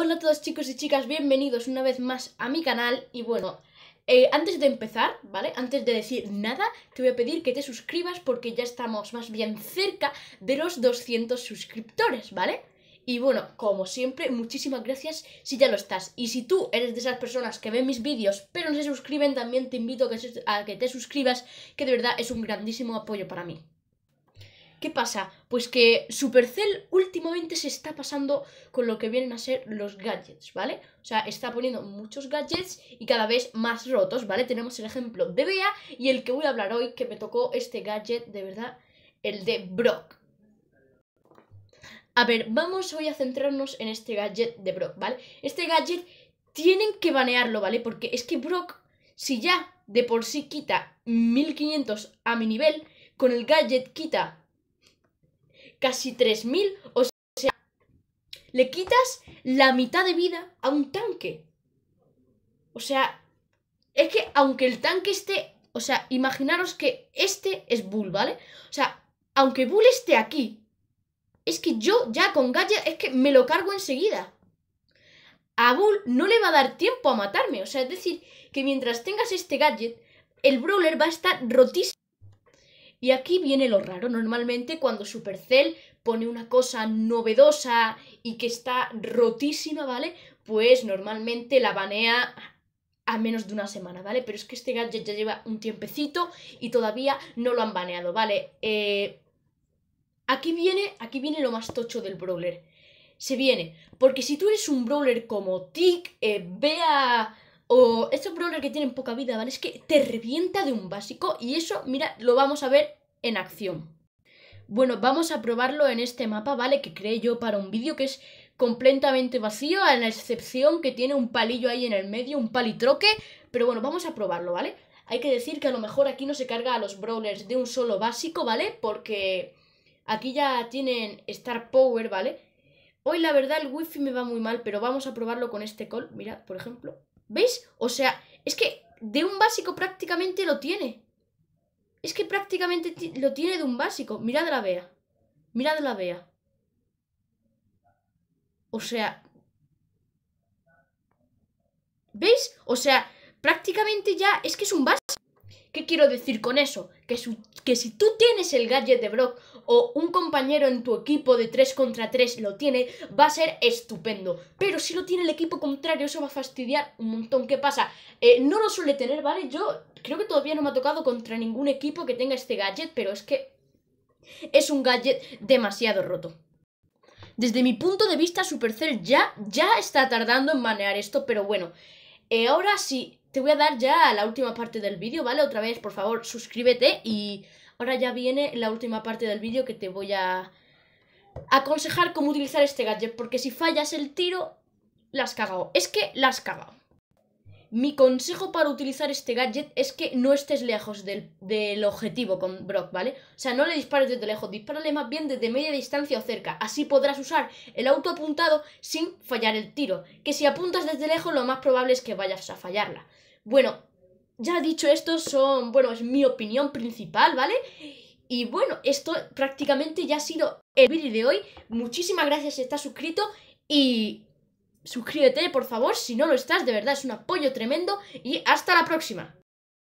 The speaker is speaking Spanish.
Hola a todos chicos y chicas, bienvenidos una vez más a mi canal y bueno, eh, antes de empezar, ¿vale? Antes de decir nada, te voy a pedir que te suscribas porque ya estamos más bien cerca de los 200 suscriptores, ¿vale? Y bueno, como siempre, muchísimas gracias si ya lo estás. Y si tú eres de esas personas que ven mis vídeos pero no se suscriben, también te invito a que te suscribas, que de verdad es un grandísimo apoyo para mí. ¿Qué pasa? Pues que Supercell últimamente se está pasando con lo que vienen a ser los gadgets, ¿vale? O sea, está poniendo muchos gadgets y cada vez más rotos, ¿vale? Tenemos el ejemplo de Bea y el que voy a hablar hoy, que me tocó este gadget, de verdad, el de Brock. A ver, vamos hoy a centrarnos en este gadget de Brock, ¿vale? Este gadget tienen que banearlo, ¿vale? Porque es que Brock, si ya de por sí quita 1500 a mi nivel, con el gadget quita casi 3.000, o sea, le quitas la mitad de vida a un tanque. O sea, es que aunque el tanque esté, o sea, imaginaros que este es Bull, ¿vale? O sea, aunque Bull esté aquí, es que yo ya con gadget es que me lo cargo enseguida. A Bull no le va a dar tiempo a matarme. O sea, es decir, que mientras tengas este gadget, el brawler va a estar rotísimo y aquí viene lo raro. Normalmente cuando Supercell pone una cosa novedosa y que está rotísima, ¿vale? Pues normalmente la banea a menos de una semana, ¿vale? Pero es que este gadget ya lleva un tiempecito y todavía no lo han baneado, ¿vale? Eh, aquí viene, aquí viene lo más tocho del brawler. Se viene, porque si tú eres un brawler como Tick, eh, vea o estos brawlers que tienen poca vida, ¿vale? Es que te revienta de un básico y eso, mira, lo vamos a ver en acción. Bueno, vamos a probarlo en este mapa, ¿vale? Que creé yo para un vídeo que es completamente vacío, a la excepción que tiene un palillo ahí en el medio, un palitroque. Pero bueno, vamos a probarlo, ¿vale? Hay que decir que a lo mejor aquí no se carga a los brawlers de un solo básico, ¿vale? Porque aquí ya tienen Star Power, ¿vale? Hoy la verdad el wifi me va muy mal, pero vamos a probarlo con este call. Mirad, por ejemplo. ¿Veis? O sea, es que de un básico prácticamente lo tiene. Es que prácticamente lo tiene de un básico. Mirad la vea. Mirad la vea. O sea... ¿Veis? O sea, prácticamente ya es que es un básico. ¿Qué quiero decir con eso? Que, que si tú tienes el gadget de Brock o un compañero en tu equipo de 3 contra 3 lo tiene, va a ser estupendo. Pero si lo tiene el equipo contrario, eso va a fastidiar un montón. ¿Qué pasa? Eh, no lo suele tener, ¿vale? Yo creo que todavía no me ha tocado contra ningún equipo que tenga este gadget, pero es que es un gadget demasiado roto. Desde mi punto de vista, Supercell ya, ya está tardando en manear esto, pero bueno. Eh, ahora sí, te voy a dar ya la última parte del vídeo, ¿vale? Otra vez, por favor, suscríbete y ahora ya viene la última parte del vídeo que te voy a aconsejar cómo utilizar este gadget, porque si fallas el tiro, las has Es que la has cagado. Mi consejo para utilizar este gadget es que no estés lejos del, del objetivo con Brock, ¿vale? O sea, no le dispares desde lejos, dispárale más bien desde media distancia o cerca. Así podrás usar el auto apuntado sin fallar el tiro. Que si apuntas desde lejos, lo más probable es que vayas a fallarla. Bueno, ya dicho esto, son, bueno, es mi opinión principal, ¿vale? Y bueno, esto prácticamente ya ha sido el vídeo de hoy. Muchísimas gracias si estás suscrito y suscríbete, por favor, si no lo estás, de verdad es un apoyo tremendo y hasta la próxima.